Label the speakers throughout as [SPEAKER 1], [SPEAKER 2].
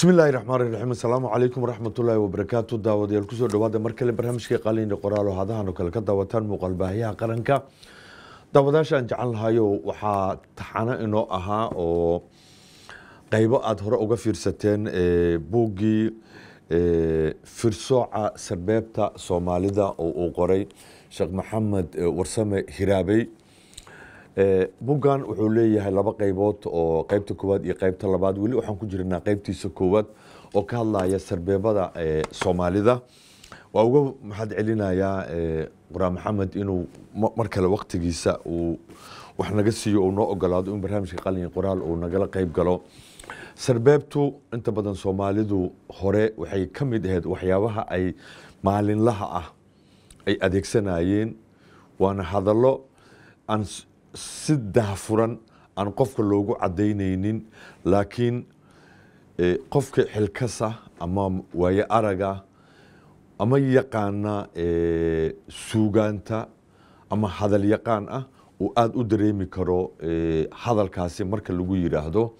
[SPEAKER 1] bismillaahi raxmaan raxiim asalaamu calaykum waraxmatullaahi wabarakaatu daawadayaal kusoo dhawaada mar kale barnaamijkai qaaliina qoraalo haadahan kale ka daawataan muuqaal baahiyaha qaranka daawadaasha aan jecel lahayo waxaa taxano inoo ahaa oo qaybo aada hore uga fiirsateen eh, buuggii eh, firsooca sarbeebta soomaalida oo uu qoray sheekh maxamed eh, warsame hiraabey Eh, bugan wuxuu leeyahay laba qaybood oo qaybta koowaad iyo qaybta labaad weli waxaan ku jirnaa qaybtiisa koowaad oo ka hadlaya sarbeebada eh, soomaalida waa uga mahad quraan eh, maxamed inuu mar kale waktigiisa uu wax naga siiyo uu noo ogolaado in barnaamijka qalin iyo qoraal uu nagala qayb galo sarbeebtu inta badan soomaalidu hore waxay ka mid ahayd waxyaabaha ay maalinlaha ah ay adeegsanayeen waana hadallo si daahfuran aan qofka loogu cadaynaynin laakiin eh, qofka xilkasa ama waaye araga ama yaqaana eh, suugaanta ama hadal yaqaan ah uu aada u dareemi karo eh, hadalkaasi marka lagu yidhaahdo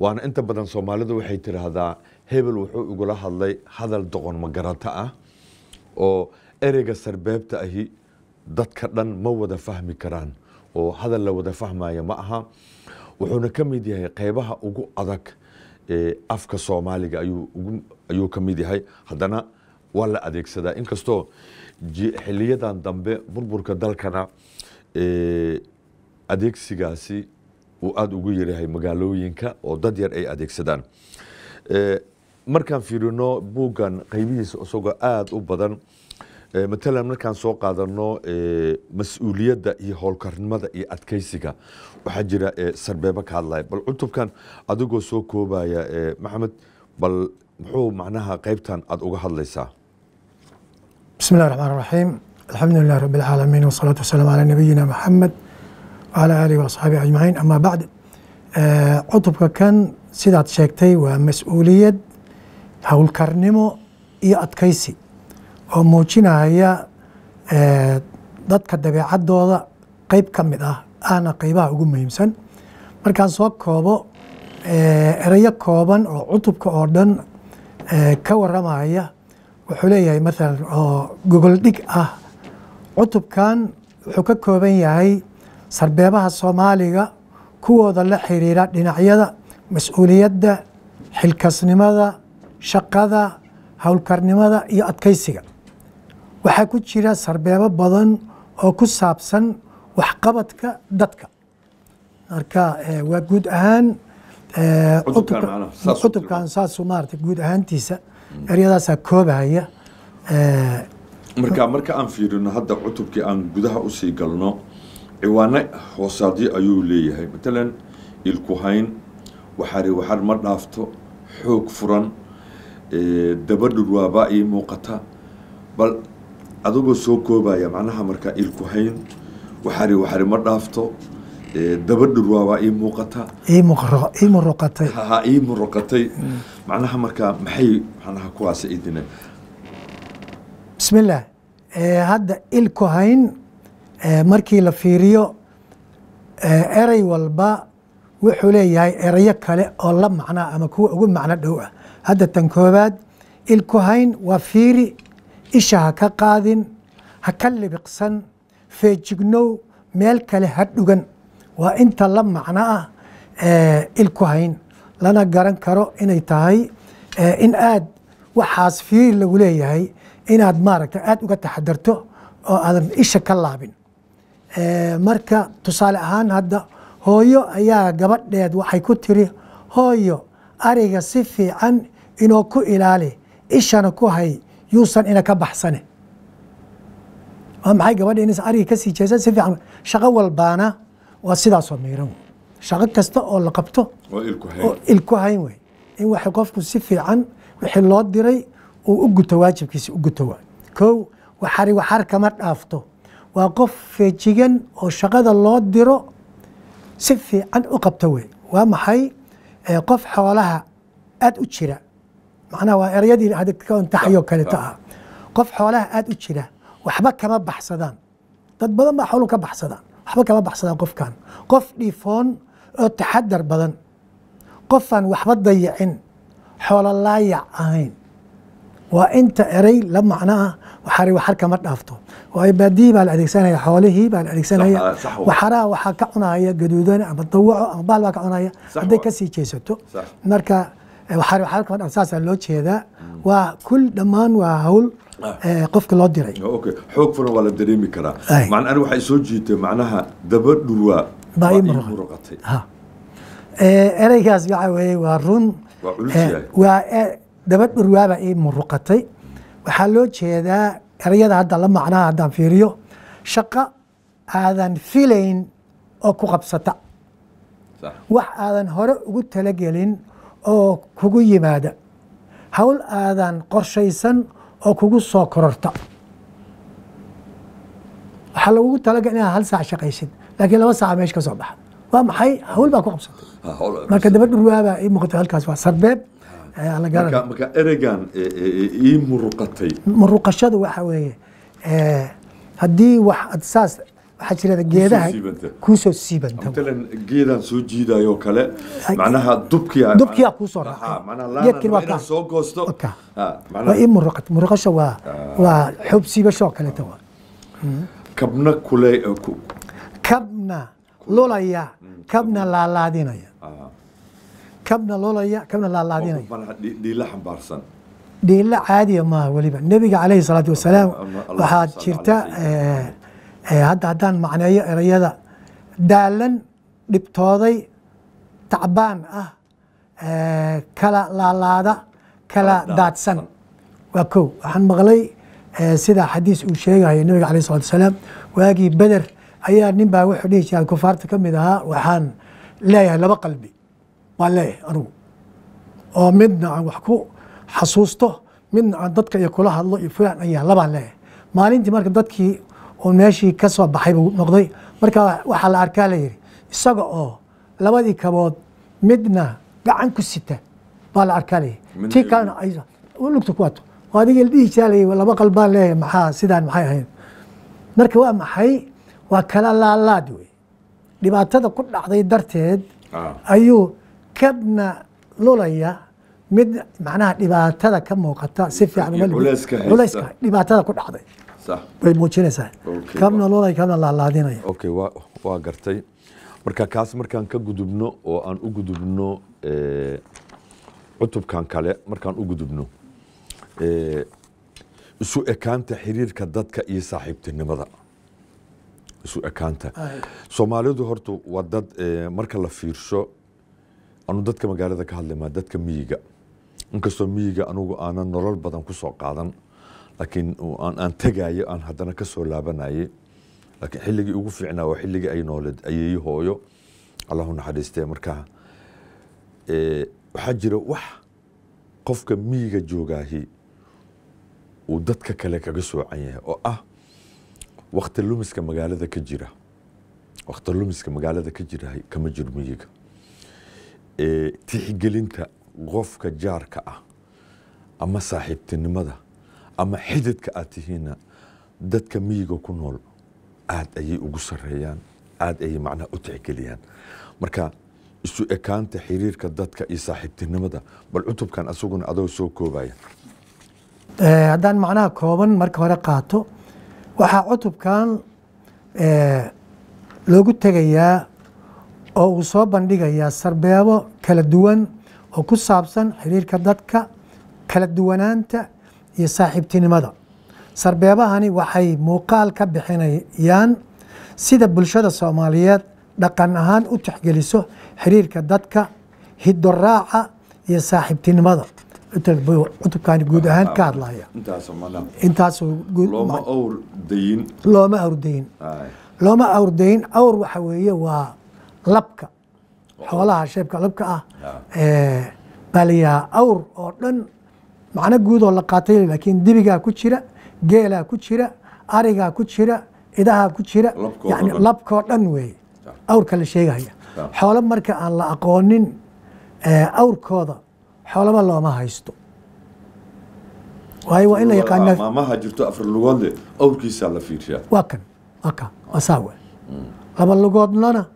[SPEAKER 1] waana inta badan soomaalidu waxay tidhaahdaa hebel wuxuu igula hadlay hadal doqon magarata ah oo ereyga sarbeebta ahi dadka dhan ma wada fahmi karaan oo hadal la wada fahmaya ma aha wuxuuna ka mid yahay qeybaha ugu adag ee afka soomaaliga ayuu ka mid yahay haddana waa la adeegsadaa inkastoo xiliyadan dambe burburka dalkana adeegsigaasi uu aada ugu yaryahay magaalooyinka oo dad yar ay adeegsadaan markaan fiirino buuggan qeybihiisa isagoo aada u badan Eh, matalan markaan soo qaadano eh, mas-uuliyadda iyo howlkarnimada iyo adkeysiga waxaa jira eh, sarbeebo ka hadlaya bal cutubkan adigoo soo koobaya maxamed bal muxuu macnaha qaybtan aada uga hadlaysaa
[SPEAKER 2] bismi raxmaan raxiim alxamdu lilah rabi alcaalamiin wasalaatu wasalaam calaa nabiyina maxamed wacalaa aalihi waasxaabihi ajmaciin amaa bacd cutubka kan sidaad sheegtay waa mas-uuliyad howlkarnimo iyo adkeysi oo muujinaya eh, dadka dabeecaddooda qayb ka mid ah ahna qaybaha ugu muhiimsan markaan soo koobo eh, erayo kooban oo cutubka oo dhan eh, ka waramaya wuxuu leeyahay maalan oo gogoldhig ah cutubkan wuxuu ka kooban yahay sarbeebaha soomaaliga kuwooda la xiriira dhinacyada mas-uuliyadda xilkasnimada shaqada howlkarnimada iyo adkeysiga waxaa ku jira sarbeebo badan oo ku saabsan waxqabadka dadka marka eh, waa guud ahaan cutubkan saasu maarata guud ahaantiisa eryadaasaa koobahaya eh,
[SPEAKER 1] marka marka aan fiirino hadda cutubkii aan gudaha usii galno ciwaano hoosaadii ayuu leeyahay matalan ilkuhayn waxari waxar ma dhaafto xoog furan eh, daba dhurwaabaa ii muuqata bal adagoo soo koobaya macnaha markaa ilku hayn waxari waxari ma dhaafto dabadhur waabaa ii muuqata muqatay ha ii muruqatay macnaha markaa maxay macnaha kuwaas idina
[SPEAKER 2] bismillaah hadda ilku hayn markii la fiiriyo eray walba wuxuu leeyahay erayo kale oo la macnaa ama kuwa ugu macno dhow ah hadda tan koobaad ilku hayn waa fiiri isha ha ka qaadin ha ka libiqsan feejignow meel kale ha dhugan waa inta la macno ah ilku hayn lana garan karo inay tahay in aad waxaas fiiri lagu leeyahay inaad maaragta aad uga taxadarto oo aadan isha ka laabin marka tusaale ahaan hadda hooyo ayaa gabadheed waxay ku tiri hooyo ariga si fiican inoo ku ilaali ishana ku hay yuusan ina ka baxsane waa maxay gabadha inays ariga ka sii si fiican shaqo walbaana waa sidaasoo miiran wey shaqo kasta oo la qabto
[SPEAKER 1] oo
[SPEAKER 2] ilku hayn wey in wax qofku si fiican wixii loo diray uu u guto waajibkiisa u guto waay kow waxari waxar kama dhaafto waa qof feejigan oo shaqada loo diro si fiican u qabto wey waa maxay qof xoolaha aada u jira macnaha waa erayadii hadkaantaxayoo kaleeto ah qof xoolaha aada u jira waxba kama baxsadaan dad badan baa xooluhu ka baxsadaan waxba kama baxsadaan qofkan qof dhifoon oo taxadar badan qofaan waxba dayacin xoolo laayac ahayn waa inta erey la macno ah waxari waxar kama dhaafto waayo baadiyi baa la adeegsanaya xoolihii baa la adeegsanaya waxaraha waxaa ka cunaya gaduudan ama dawaco ama bahal baa ka cunaya hadday kasii jeesato saasaa loo jeedaa waa kul dhammaan waa hawl ah. qofka loo diray
[SPEAKER 1] oh, xoog fulan waa la dareemi karaa aniga waxaa soo jiitay macnaha daba dhurwaa
[SPEAKER 2] muruqatay ereygaas waxa weeye waa run waa e, daba dhurwaaba ii muruqatay waxaa loo jeedaa ereyada hadda la macnaha haddaan fiiriyo shaqo aadan filayn oo ku qabsata wax aadan hore ugu talagelin oo kugu yimaada hawl aadan qorshaysan oo kugu soo kororta waxaa lagugu talaga inaad hal saac shaqaysid laakiin laba saaca meesha ka soo baxa waa maxay hawl baa ku qabsatay ah, marka dabadha ruwaabaa ii muuqatay halkaas waa sarbeeb ah. marka
[SPEAKER 1] ereygan e, e, e, ii muruqatay
[SPEAKER 2] muruqashadu waxa weeye haddii wax saas waxaa jirada geedaha kuusoo siibanta
[SPEAKER 1] soo jiidayo kale macnaha dubkia dubkia kuusoo goosto ah, waa i muraqad
[SPEAKER 2] muraqasha waa ah. waa xoob siibasho kaleeta hmm.
[SPEAKER 1] kabna kule eh,
[SPEAKER 2] kabna lulaya hmm. kabna laalaadinaya ah. kabna lulaya kabna
[SPEAKER 1] laalaadinaya xambaarsan
[SPEAKER 2] dhiila caadiya maaha weliba nebiga calayhi salaatu wasalaam waxaad jirta hadda haddaan macneeyo erayada daalan dhibtooday tacbaan ah kala laalaada kala daadsan waa kow waxaan maqlay sida xadiis uu sheegayo nabiga alay salatu asalaam waagii beder ayaa nin baa wuxuu dhihi jiraa kufaarta ka mid ahaa waxaan leeyahay laba qalbi waan leeyahay anugu oo midna aan wax ku xasuusto midna aan dadka iyo kula hadlo iyo fulaan an yahay labaan leeyahay maalintii marka dadkii oo meeshii ka soo baxay buu noqday marka waxaa la arkaa layidhi isaga oo labadii kabood midna gacan ku sita baa la arkaa layidhi tii kalena ay lugta ku wato adiga dhihi jiraa layidhi laba qalbaan leeyahay maxaa sidaan maxay ahayn marka waa maxay waa kala laalaad wey dhibaatada ku dhacday darteed ah. ayuu kabna lulaya mid macnaha dhibaatada ka muuqata si fiican culays dhibaatada ku dhacday bay muujinaysaa kabna lulay kabna laalaadinaya
[SPEAKER 1] okay waa gartay marka kaas markaan ka gudubno oo aan u gudubno cutubkan e, kale markaan u gudubno isu e, ekaanta xiriirka dadka iyo saaxiibtinimada isu ekaanta soomaalidu horta waa dad e, marka la fiirsho anu dadka magaalada ka hadlaymaa dadka miyiga inkastoo miyiga anugu aanan nolol badan ku soo qaadan laakiin aan tegayo aan haddana ka laabanayay laakiin xilligii ugu fiicnaa waa xilligii ay nooleed ayeeyo hooyo allahu naxariistee markaa waxaa jira wax qofka miyiga joogaahi uu dadka kale kaga soocan yahay oo ah wakti lumiska magaalada ka jira wakti lumiska magaalada ka jira kama jiro miyiga tixgelinta qofka jaarka ah ama saaxiibtinimada ama xididka aad tihiinna dadka miyiga ku nool aada ayay ugu sareeyaan aada ayay macnaha u tixgeliyaan marka isu ekaanta xiriirka dadka iyo saaxiibtinimada bal cutubkan asaguna adoo soo koobaya
[SPEAKER 2] eh, haddaan macnaha kooban marka hore qaato waxaa cutubkan eh, loogu tegayaa oo uu soo bandhigayaa sarbeebo kala duwan oo ku saabsan xiriirka dadka kala duwanaanta iyo saaxiibtinimada sarbeebahani waxay muuqaal ka bixinayaan sida bulshada soomaaliyeed dhaqan ahaan u tixgeliso xiriirka dadka hidoraaca iyo saaxiibtinimada cutubkaani guud ahaan ka hadlaya intaaslooma awrdayin looma awrdayin awr waxa weeye waa labka xoolaha oh. sheebka labka ah baliyaa awr oo dhan macno guudoo la qaatay laakiin dibigaa ku jira geelaa ku jira arigaa ku jira idahaa ku jira yani labkoo dhan weeye awrka la sheegahaya xoolo marka aan la aqoonin awrkooda xoolaba looma haysto
[SPEAKER 1] waayo waa in la yaqaanaa jirto afar lugoodle awrkiisaa la fiirshaa
[SPEAKER 2] waa kan waa kan ah. waa saa we mm. laba lugoodlana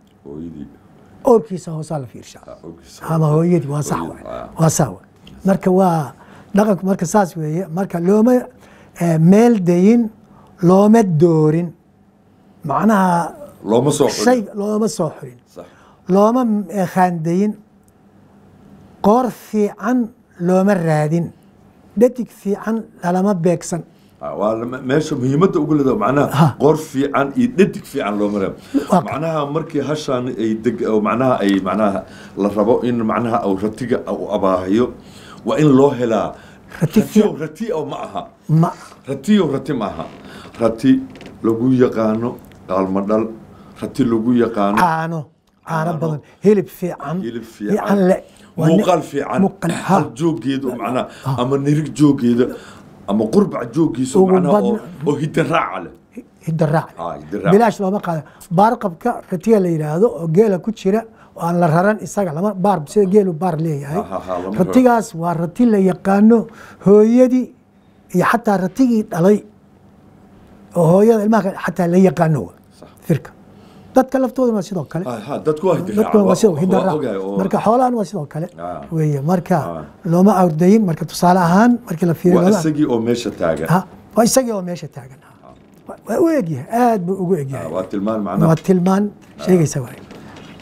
[SPEAKER 2] awrkiisa hoosaa la fiirshaa ama hooyadii waa sax we waa saa we marka waa dhaqanku marka saas weeye marka looma eh, meel dayin looma doorin macnaha shay looma soo xurin looma eh, khaandayin qoor fiican looma raadin dhadig fiican lalama beegsan
[SPEAKER 1] ah, meesha muhiimadda ugu leeda macnaha qoor fiican iyo dhadig fiican looma reebo macnaha markii hashaan ay deg macnaha ay macnaha la rabo in macnaha ratiga u abaahayo waa in loo helaa ratiyo rati oo ma aha ma ratiyo rati ma aha rati lagu yaqaano dhaalma rati lagu yaqaano
[SPEAKER 2] caano caano
[SPEAKER 1] badan hilib fiican hilib fiican le muuqaal fiican hal joogeeda macnaa ama nirig joogeeda ama qurbac joogiisa macnaa oo hidaraaca leh ah, hidaraac bilaash
[SPEAKER 2] looma qaada baarqabka ratiya la yidhaahdo oo geela ku jira aan la raran isaga lama baar sida geelu baar leeyahay ratigaas waa rati la yaqaano hooyadii iyo xataa ratigii dhalay oo hooyada ilmaha xataa la yaqaano firka dadka laftooduna sidoo kale
[SPEAKER 1] ah, marka
[SPEAKER 2] xoolahan waa sidoo kale ah. wey marka ah. looma ordayin marka tusaale ahaan markii la fiiriyo
[SPEAKER 1] oo meesha taagan
[SPEAKER 2] waa isagii oo meesha taagan waa u egyahay aad buu ugu egyahay waa tilmaan sheegaysa waaye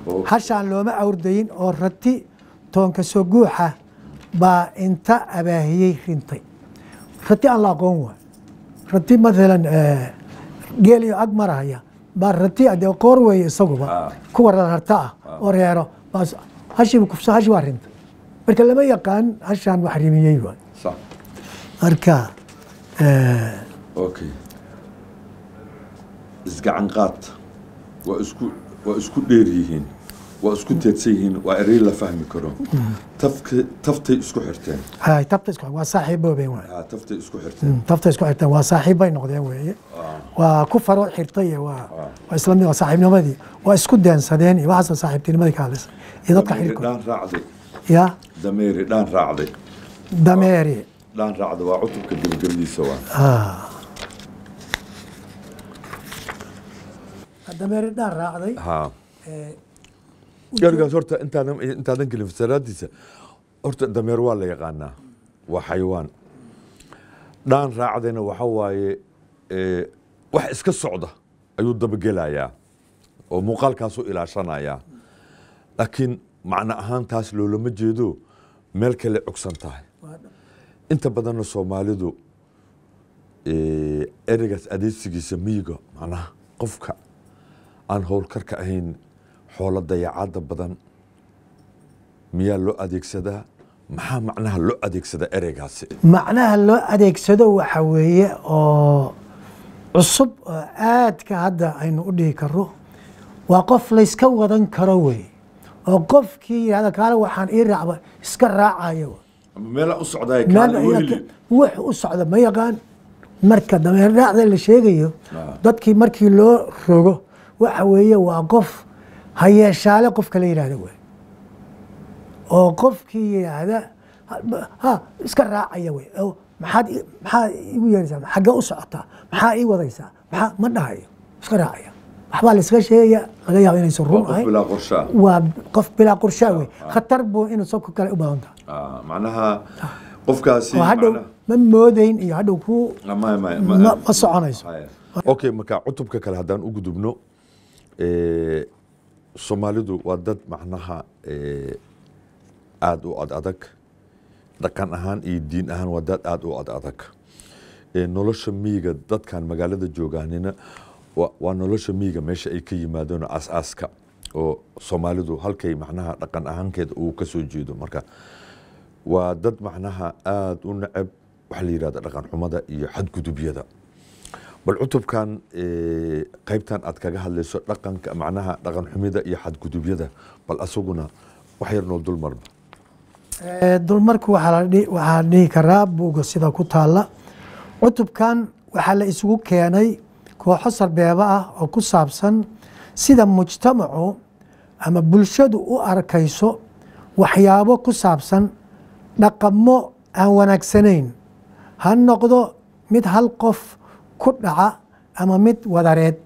[SPEAKER 2] hashaan looma awrdayin oo rati toonka soo guuxa baa inta abaahiyey rintay rati aan la aqoon waa rati maalan eh, geel iyo ag marahaya baa rati ade qoor weeye isaguba ah. kuwa rarta ah, ah oo reero hashi waa rintay marka lama yaqaan hashaan wax rimiyey eh, waa marka
[SPEAKER 1] isgacan qaad waa isku dheer yihiin waa isku teedsan waa eray la fahmi karo taftay isku xirteen
[SPEAKER 2] mm, taftay isku xirteen waa saaxiib bay noqdeen weeye waa ku faro xirtay waa isla mid waa saaxiibnimadii waa isku deensadeen iyo waxaas saaxiibtinimadii kaalisa iyo dadka xirkoodhaan raacday ya
[SPEAKER 1] dameeri dhaan raacday dameeri dhaan raacday waa cutubka gebagabadiisa waa
[SPEAKER 2] dameeri dhaan raacday
[SPEAKER 1] gargaas horta intaadan kelin fasaraadiisa horta dameer waa la yaqaanaa waa xayawaan dhaan raacdayna waxaa waaye wax iska socda ayuu dabagelayaa oo muuqaalkaasuu ilaashanayaa laakiin macno ahaan taas loolama jeedo meel kale cogsan tahay inta badanna soomaalidu ereygaas adeysigiisa miyiga macnaha qofka aan howlkarka ahayn xoolo dayacada badan miyaa loo adeegsadaa maxaa macnaha loo adeegsada ereygaasi
[SPEAKER 2] macnaha loo adeegsado waxa weeye oo cusub oo aadka hadda aynu u dhihi karno waa qof layska wadan karo wey oo qofkii yihahda kaale waxaan ii raacba iska raacayo wax u socda ma yaqaan marka dameer la sheegayo ah. dadkii markii loo rogo waxa weeye waa qof ha yeeshaale qofka la yidhaahda waay oo qofkii yidhaahda ha iska raacaya wey maxaad maxaad igu yeeraysaa xaggee u socotaa maxaa ii wadaysaa maxaa ma dhahayo iska raacaya waxbaa laysaga sheegaya laga yaabo
[SPEAKER 1] inaysan run ahay
[SPEAKER 2] waa qof bilaa qorshaa wey ah, ah. khatar buu inuu sobka kale u badan tahay
[SPEAKER 1] ah, macnaha qofkaasi hadhow
[SPEAKER 2] ma moodayn iyo hadhow ku
[SPEAKER 1] ma soconayso okay marka cutubka kale haddaan u gudubno soomaalidu waa dad macnaha eh, aada u ad adag dhaqan ahaan iyo diin ahaan waa dad aada u ad adag eh, nolosha miyiga dadkan magaalada joogaanina waa nolosha miyiga meesha ay ka yimaadeen aasaaska oo soomaalidu halkay macnaha dhaqan ahaankeeda uu kasoo jeedo marka waa dad macnaha aada u neceb waxaa la yihahda dhaqan xumada iyo xadgudubyada bal cutubkan eh, qaybtan aad kaga hadlayso dhaqanka macnaha dhaqan xumida iyo xadgudubyada bal asaguna wax yarnoo dulmarba
[SPEAKER 2] eh, dulmarku waxaa dhihi karaa buuga sida ku taala cutubkan waxaa la isugu keenay kooxo sarbeebo ah oo ku saabsan sida mujtamacu ama bulshadu u arkayso waxyaabo ku saabsan dhaqamo aan wanaagsanayn ha noqdo mid hal qof ku dhaca ama mid wadareed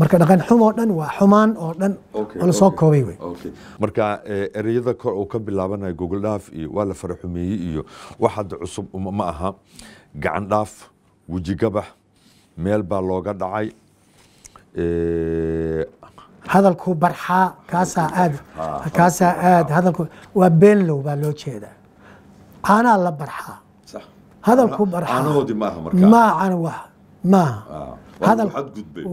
[SPEAKER 2] marka dhaqan xum oo dhan waa xumaan oo dhan la soo koobay
[SPEAKER 1] wey marka eh, ereyada kor uu ka bilaabanaya gogol dhaaf iyo waa la faraxumeeyey iyo wax hadda cusub ma aha gacan dhaaf wejigabax meel baa looga dhacay eh,
[SPEAKER 2] hadalku barxaa kaasaa aad kaasaa aad hadalku waa beenlow baa loo jeedaa caanaa la barxaa hadalku barxaanoodi maaha marka maacana wax maaha hadal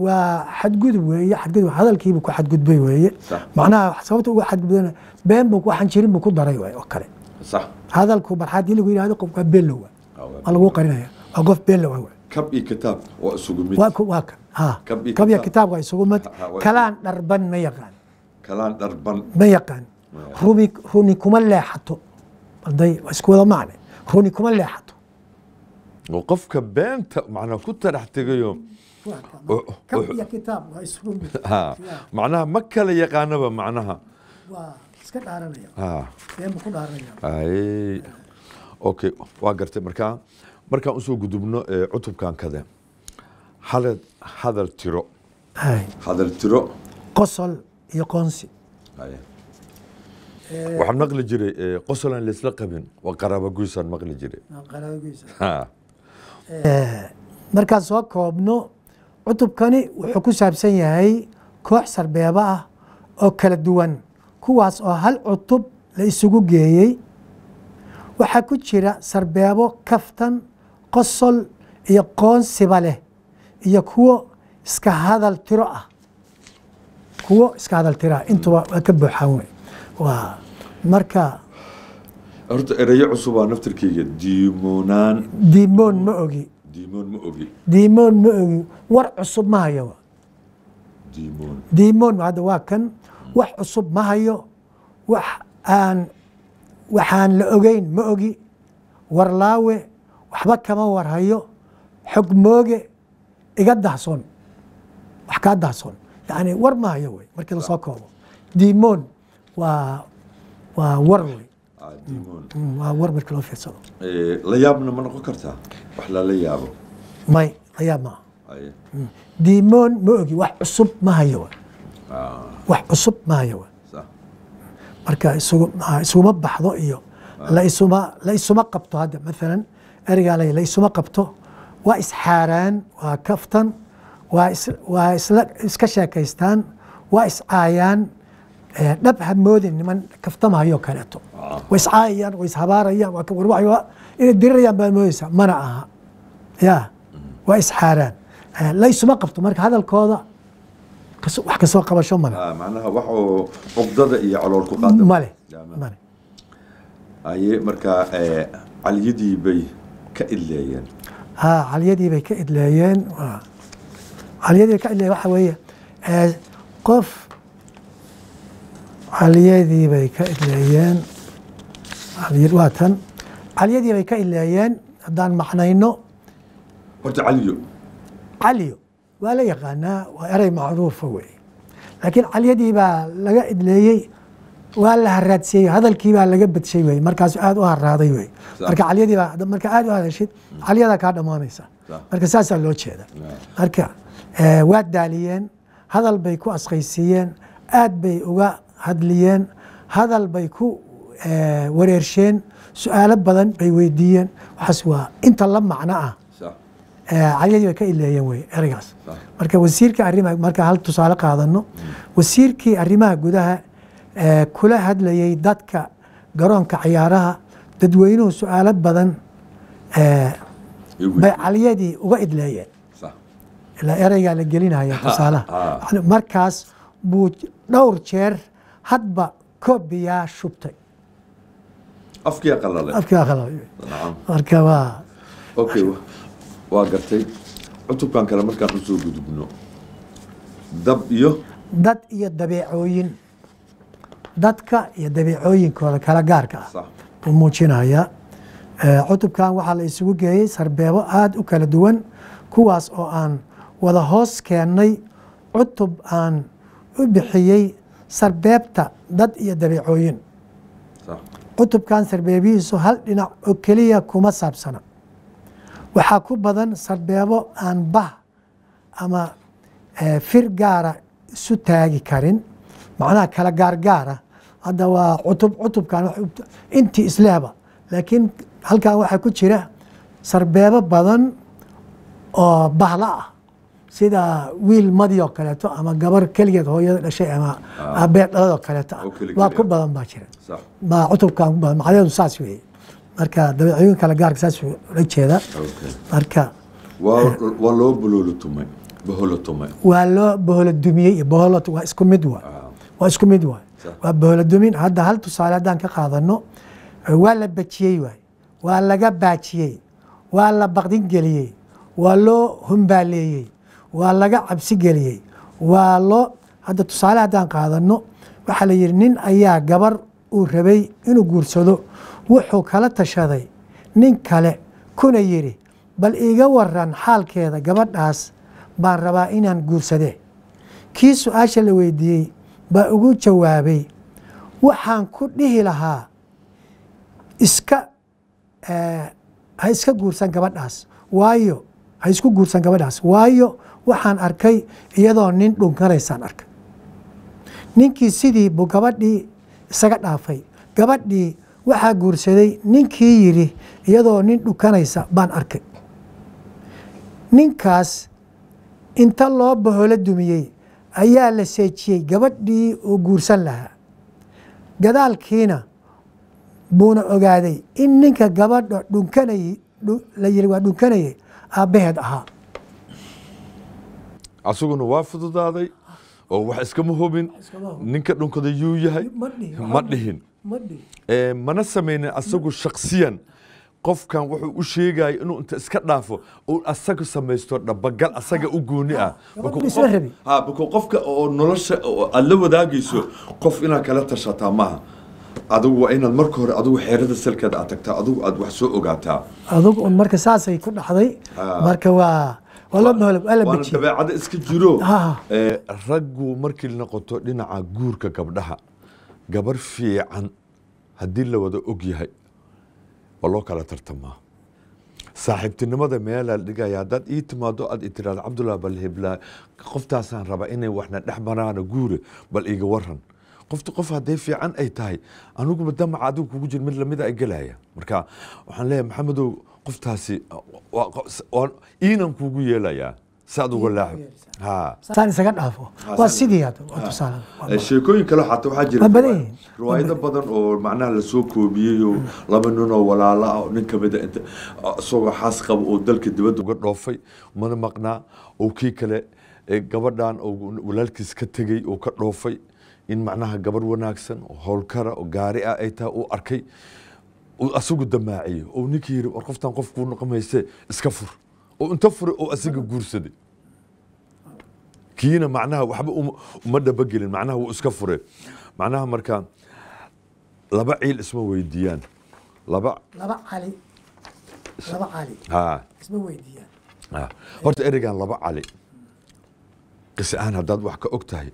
[SPEAKER 2] waa xadgudub weeye xadgudub hadalkiibu ku xadgudbay weeye macnaha sababta uga xadgudbana been buu xanjirin buu ku daray waay oo kale hadalku barxaad in lagu yidhahdo qof waa beelowa waa lagu qarinaya waa qof beelowa waay
[SPEAKER 1] kab iyo kitaab waa
[SPEAKER 2] isugu mid waa waa
[SPEAKER 1] ha kab iyo
[SPEAKER 2] kitaab waa isugu mid kalaan dharban ma yaqaan
[SPEAKER 1] kalaan dharban
[SPEAKER 2] ma yaqaan rumi runi kuma leexato arday waa isku wada macne runi kuma leexato
[SPEAKER 1] qofka beenta macnaa ku taraxtegayo macnaha ma kala yaqaanaba macnaha okay waa gartay markaa markaan usoo gudubno cutubkan kade halad hadal tiro hadal tiro
[SPEAKER 2] qosol iyo qoonsi waxaan
[SPEAKER 1] maqli jiray qosolaan laysla qabin waa qaraabaguysan maqli jiray
[SPEAKER 2] markaan soo koobno cutubkani wuxuu ku saabsan yahay koox sarbeebo ah oo kala duwan kuwaas oo hal cutub la isugu geeyey waxaa ku jira sarbeebo kaftan qosol iyo qoonsiba leh iyo kuwo iska hadal tiro ah kuwo iska hadal tiro ah intuba ka buuxaan wey waa marka
[SPEAKER 1] horta ereyo cusubaa naftirkeyga dimonaan
[SPEAKER 2] dimon ma ogi
[SPEAKER 1] dimon ma ogi
[SPEAKER 2] dimon ma ogi war cusub ma hayo dimon dimon hadda waa kan wax cusub ma hayo wax aan waxaan la ogeyn ma ogi warlaawe waxba kama warhayo xog mooge iga dahsoon wax kaa dahsoon yacni war ma hayo wey markii lasoo koobo dimon waa waa war wey waa war markii loo fiirsado
[SPEAKER 1] eh, la yaabna ma noqon kartaa wax lala yaabo
[SPEAKER 2] may la yaab maa mm. diimoon ma ogi wax cusub ma hayo ah. wax cusub ma hayo marka isuma baxdo iyo ah. laisuma la isuma qabto hadda maalan ergaa la isuma qabto waa isxaaraan waa kaftan waa waa isla iska sheekaystaan waa iscaayaan dhab ha moodin niman kaftamahayo kaleeto way iscaayayaan way ishabaarayaan warwaxyo inay dirirayaan baad moodaysaa mana aha yaa waa isxaaraan laysuma qabto marka hadalkooda wax kasoo qabasho male
[SPEAKER 1] macnaha wax cuqdada iyo calool ku qaada male male aye marka caliyadii bay ka idleeyeen
[SPEAKER 2] ha caliyadii bay ka idleeyeen caliyadii ka idleeyeen waxa weeye qof caliyadii bay ka idleeyeen waa caliyadii bay ka idleeyeen haddaan macnayno horta caliyo caliyo waa la yaqaanaa waa eray macruufa wey laakiin caliyadii baa laga idleeyey waa la haraadsiyey hadalkii baa laga badshay wey markaas aada u haraaday wey marka caliyadii baa marka aada u hadashid caliyadaa hmm. kaa dhammaanaysa marka saasaa loo jeeda marka eh, waa daaliyeen hadal bay ku asqaysiiyeen aad bay uga hadliyeen hadal bay ku eh, wareersheen su-aalo badan bay weydiiyeen waxaas waa inta la macno ah eh, cadiyadii bay ka ileeyeen wey ereygaas marka wasiirkii arrimaha marka hal tusaale qaadano wasiirkii arrimaha gudaha eh, kula hadlayey dadka garoonka cayaaraha dadweynuhu su-aalo badan bay caliyadii uga idleeyeen ilaa ereygaa la gelinaya tusaalaha ah. markaas buu dhowr jeer hadba koobiyaa shubtay afkiyaa
[SPEAKER 1] waa gartay cutubkan kale markaan u soo gudubno dab iyo
[SPEAKER 2] dad iyo dabeecooyin dadka iyo dabeecooyinkooda kala gaarka ah buu muujinaya eh, cutubkan waxaa la isugu geeyey sarbeebo aada u kala duwan kuwaas oo aan wada hoos keennay cutub aan u bixiyey sarbeebta dad iyo dabeecooyin cutubkan sarbeebihiisu hal dhinac oo keliya kuma saabsana waxaa ku badan sarbeebo aan bah ama eh, fir gaara isu taagi karin macnaha kala gaargaara hadda waa cutub cutubkan intii islehba laakiin halkan waxaa ku jira sarbeebo badan oo bahla ah sida wiil madi oo kaleeto ama gabar keligeed hooyada dhashay ama aabee ah. dhalad oo kaleeto ah waa ku badan baa jira ma cutubkan ku badan macnaheedu saas weeye marka dabeecooyin kale gaarka saas ula jeeda marka
[SPEAKER 1] waa loo bololotumay boholotumay
[SPEAKER 2] waa loo boholodumiyey iyo boholot waa isku mid waa ah. waa isku mid waa waa boholodumin hadda hal tusaale haddaan ka qaadano waa la bajiyey waay waa laga baajiyey waa la baqdin geliyey waa loo humbaaleeyey waa laga cabsi geliyey waa loo hadda tusaale haddaan qaadanno waxaa la yidhi nin ayaa gabar uu rabay inuu guursado wuxuu kala tashaday nin kale kuna yidhi bal iga waran xaalkeeda gabadhaas baan rabaa inaan guursade kii su-aasha la weydiiyey baa ugu jawaabay waxaan ku dhihi lahaa iska eh, ha iska guursan gabadhaas waayo ha isku guursan gabadhaas waayo waxaan arkay iyadoo nin dhunkanaysaan arkay ninkii sidii buu gabadhii isaga dhaafay gabadhii waxaa guursaday ninkii yidhi iyadoo nin dhukanaysa baan arkay ninkaas inta loo baholo dumiyey ayaa la seejiyey gabadhii uu guursan lahaa gadaalkiina buuna ogaaday in ninka gabadha dhunkanay la yidhi waa dhunkanaye aabbaheed ahaa
[SPEAKER 1] asaguna waa fududaaday oo wax iskama hubin ninka dhunkada yuu yahay ma dhihin eh, mana samaynin asagu shaksiyan qofkan wuxuu u sheegayo inuu inta iska dhaafo uu asaga samaysto dhabagal asaga u gooni ah bakuu ah, ah, ah, qofka oo nolosha aad la wadaagayso qof inaad kala tashataa maaha adigu waa inaad marka hore adigu xeerada salkeeda aad tagtaa adigu aad wax soo ogaataa
[SPEAKER 2] adigu un marka saasay ku dhaxday marka waa dabeecado iska jiro
[SPEAKER 1] raggu markii noqoto dhinaca guurka gabdhaha gabar fiican haddii la wada og yahay waa loo kala tartamaa saaxiibtinimada meelaa dhigaya haddaad ii timaado aad itiraado cabdullah bal hebla qoftaasaan rabaa inay waxna dhex maraana guure bal iga waran qofta qof hadday fiican ay tahay aniguba damaca adigu kugu jir mid lamida ay gelaya marka waxaan leeyahay maxamedow qoftaasi iinan kuugu yeelayaa saad uga laacab
[SPEAKER 2] isaga dhaafo waa sidii
[SPEAKER 1] eh, sheekooyin kale xataa waxaa jira riwaayado badan oo macnaha lasoo koobiyey oo laba nin oo walaala ah nin ka mida ah inta ah, isagoo xaas qaba oo dalka dibadda uga dhoofay mana maqnaa oo kii kale eh, gabadhan oo walaalkiis ka tegey oo ka dhoofay in macnaha gabarh wanaagsan oo howlkara oo gaari ah ay tahay uu arkay asagu damaaciyo oo ninkii yiri war qoftan qof kuu noqmayse iska fur oo inta fura oo asaga guursaday kiina macnaha waxba uma dhabagelin macnaha wuu iska fure macnaha markaa laba ciil isma weydiiyaan laba horta ereygan laba cali qisi ahaan haddaad wax ka og tahay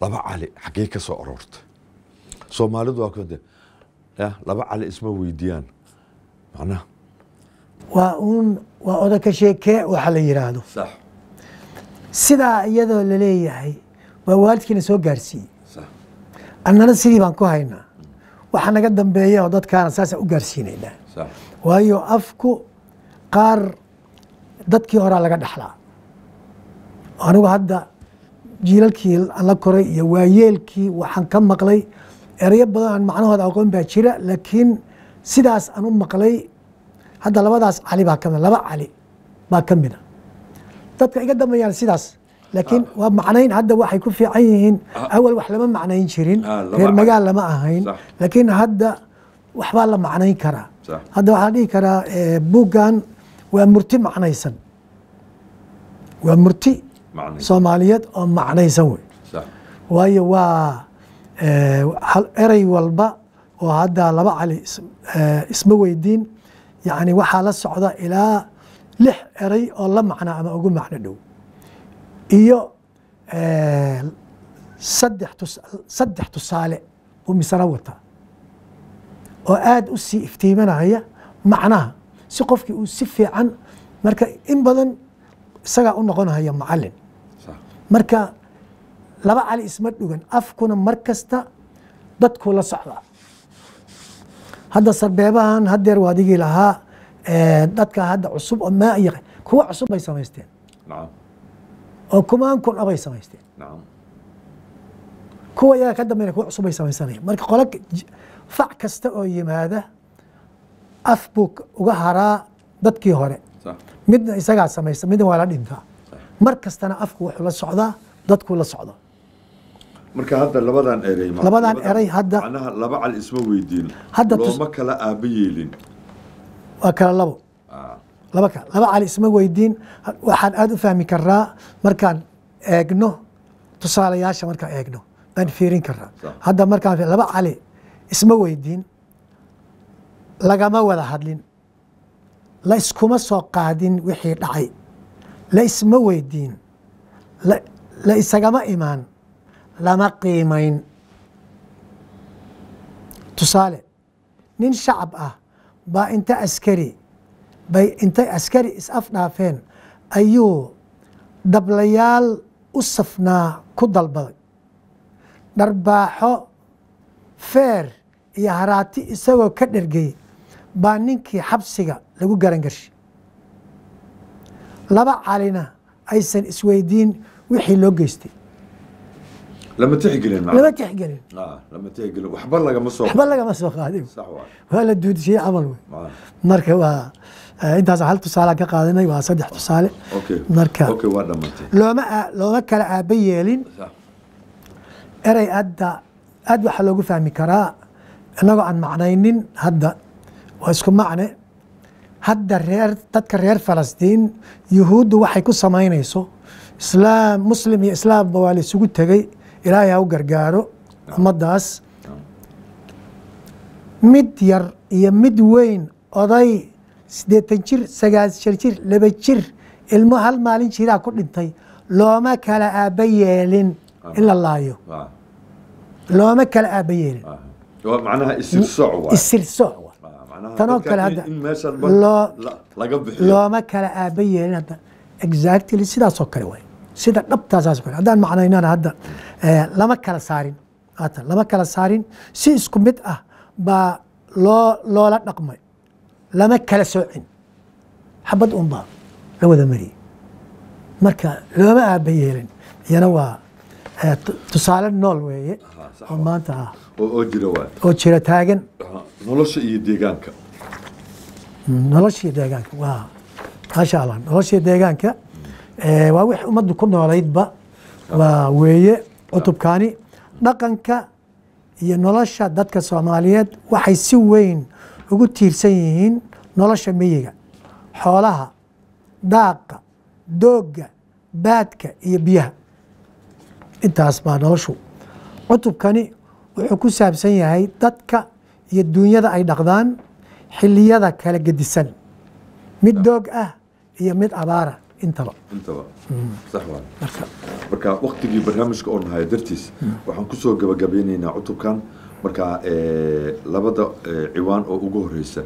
[SPEAKER 1] laba cali xaggee ka soo aroortay soomaalidu waa kuntee laba cali isma weydiiyaan
[SPEAKER 2] macnaha waa uun waa odaka sheekee waxa la yidhaahdo sidaa iyadoo la leeyahay waa waalidkiina soo gaarsiiyey annana sidii baan ku haynaa waxa naga dambeeya oo dadkaana saasaa u gaarsiinaynaa waayo afku qaar dadkii horaa laga dhexlaa anigu hadda jiilalkii aan la koray iyo waayeelkii waxaan ka maqlay erayo badan aan macnahooda aqoon baa jira laakiin sidaas aan u maqlay hadda labadaas cali baa kamid laba cali baa ka mid dadka iga dambeeyaan sidaas laakiin ah. waa macnayn hadda waxay ku fiican yihiin ah. awal wax lama macnayn jirin ah, reer magaal lama ahayn laakiin hadda waxbaa la macnayn karaa hadda waxaa la dhihi karaa eh, buuggan waa murti macnaysan waa murti soomaaliyeed oo macnaysan wey waayo waa Eh, erey walba oo hadda laba cali eh, isma weydiin yani waxaa la socda ilaa lix erey oo la macno ama ugu macno dhow iyo eh, saddex tusaale uu misano wata oo aada u sii iftiimanaya macnaha si qofkii uu si fiican marka in badan isagaa u noqonaya macalin marka laba cali isma dhugan afkuna mar kasta dadku la socda hadda sarbeebahan hadeer waadigii lahaa dadka hadda cusub maa iyo kuwa cusub bay samaysteen oo kumaan kun abay samaysteen kuwa iyaga ka dambeyna kuwa cusub bay samaysanayeen marka qolo fac kasta oo yimaada af buu uga haraa dadkii hore midna isagaa samaysa midna waa la dhintaa mar kastana afku wuxuu la socdaa dadkuu la socdo
[SPEAKER 1] marka hadda labadan eray labadan eray hadda macnaha laba cal isma weydiin hadda looma kala aaba yeelin
[SPEAKER 2] waa kala labo ah. laba kala laba cal isma weydiin waxaan aada u fahmi karaa markaan eegno tusaalayaasha markaan eegno baan fiirin karraa hadda markaan laba cali isma weydiin lagama wada hadlin la iskuma soo qaadin wixii dhacay la isma weydiin la isagama imaan lama qiimayn tusaale nin shacab ah baa inta askari bay intay askari is-afdhaafeen ayuu dablayaal u safnaa ku dalbaday dharbaaxo feer iyo haraati isagoo ka dhergeyey baa ninkii xabsiga lagu garan garangarshay laba calina aysan isweydiin wixii loo geystay
[SPEAKER 1] lama tixgelin lama tixgelin ah, lama tixgelin waxba lagama soo waxba
[SPEAKER 2] lagama soo qaadin waa la duudisiyey camal wey ah. marka waa eh, intaas hal tusaale ka qaadanay waa saddex ah. tusaale marka looma looma kala aaba yeelin erey hadda aad waxaa loogu fahmi karaa innagoo aan macnaynin hadda waa isku macne hadda reer dadka reer falastiin yuhuuddu waxay ku samaynayso islaam muslim iyo islaamba waa la isugu tegey ilaahay ha u gargaaro ummadaas mid yar iyo mid weyn oday sideetan jir sagaasan jir laba jir ilmo hal maalin jiraa ku dhintay looma kala aaba yeelin in la laayo looma kala aaba yeelin isirsoc tanoo kale hadda looma kala aaba yeelin hadda exactly sidaasoo kale way sida dhabtaasaas haddaan macnaynana hadda eh, lama kala saarin haatan lama kala saarin si isku mid ah baa loo loola dhaqmay lama kala soocin xabad unbaa la wada mariyey marka looma aaba yeelin iyana waa eh, tusaale nool weeye oo maanta ah
[SPEAKER 1] oo jira taagan nolosha iyo deegaanka
[SPEAKER 2] mm, nolosha iyo deegaanka waa maasha allah nolosha iyo deegaanka Eh, waa wix ummaddu ku noolaydba waa weeye cutubkaani dhaqanka iyo nolosha dadka soomaaliyeed waxay si weyn ugu tiirsan yihiin nolosha miyiga xoolaha daaqa doogga baadka iyo biyaha intaas baa noloshu cutubkani wuxuu ku saabsan yahay dadka iyo duunyada ay dhaqdaan xilliyada kala gedisan mid doog ah iyo mid abaara intaba
[SPEAKER 1] intaba mm. sax waa marka waktigii barnaamijka oo dartiis waxaan kusoo gabagabeynaynaa cutubkan marka eh, labada eh, ciwaan oo ugu horeysa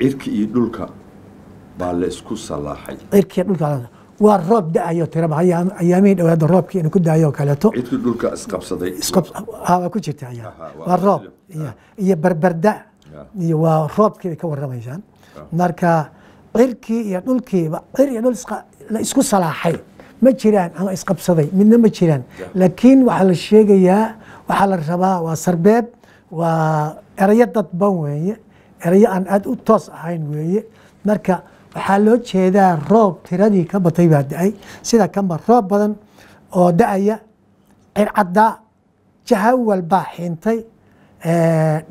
[SPEAKER 1] cirka iyo dhulka baa la isku salaaxay
[SPEAKER 2] cirka dhulka waa roob da-ayo tiraba ayaamihii dhawaada roobkii inu ku daayo kaleeto
[SPEAKER 1] cirkii dhulka isqabsaday
[SPEAKER 2] waa ku jirta waa roob iyo barbarda iyo waa roobkii bay ka warramaysaan marka cirkii iyo dhulkiiba cir iyo dhul la isku salaaxay ma jiraan ama isqabsaday midna ma jiraan laakiin waxaa la sheegayaa waxaa la rabaa waa sarbeeb waa erayo dadban weeye erayo aan aada u toos ahayn weeye marka waxaa loo jeedaa roob tiradii ka batay baa da-ay sida kanba roob badan oo da-aya circaddaa jahawal baa xintay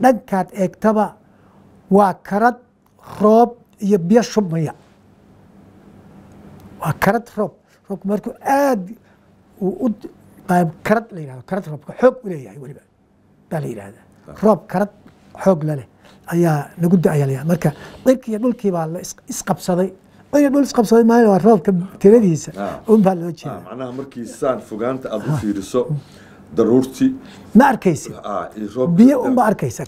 [SPEAKER 2] dhankaad eegtaba waa karad roob iyo biyo shubmaya karad roob roobku markuu aad karad la yihahdo karad roobka xoog u leeyahay weliba baa la yidhahdaa roob karad xoog laleh ayaa nagu da-aya layaha marka dhirkiiyo dhulkii baa la isqabsaday dhir dhul isqabsaday maayo waa roobka tiradiisa unbaa loo jeeda
[SPEAKER 1] macnaha markii saan fogaanta aad u fiiriso daruurtii e e ma arkaysid
[SPEAKER 2] biyo unba arkaysa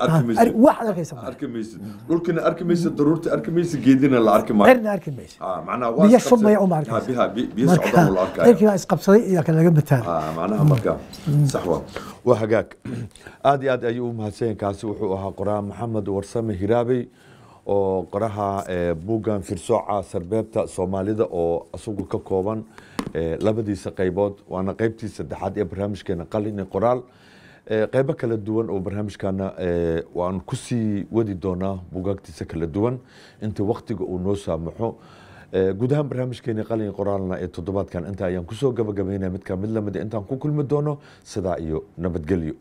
[SPEAKER 2] arki
[SPEAKER 1] maysid wax arki maysid geedina la arki maayo cirna arki hagaag aad iyo aad ayuu u mahadsan kaasi wuxuu ahaa qoraan maxamed warsame hiraabey oo qoraha eh, buuggan firsooca sarbeebta soomaalida oo asagu ka kooban eh, labadiisa qaybood waana qaybtii saddexaad ee barnaamijkeena qalin iyo qoraal eh, qaybo kala duwan oo barnaamijkaana waan kusii wadi doonaa bugaagtiisa kala duwan inta waktiga uu noo saamaxo guud ahaan barnaamijkeeni qalin iyo qoraalna ee toddobaadkan inta ayaan kusoo gabagabaynaya midka mid lamida ah intaan ku kulmi doono sidaa iyo nabadgelyo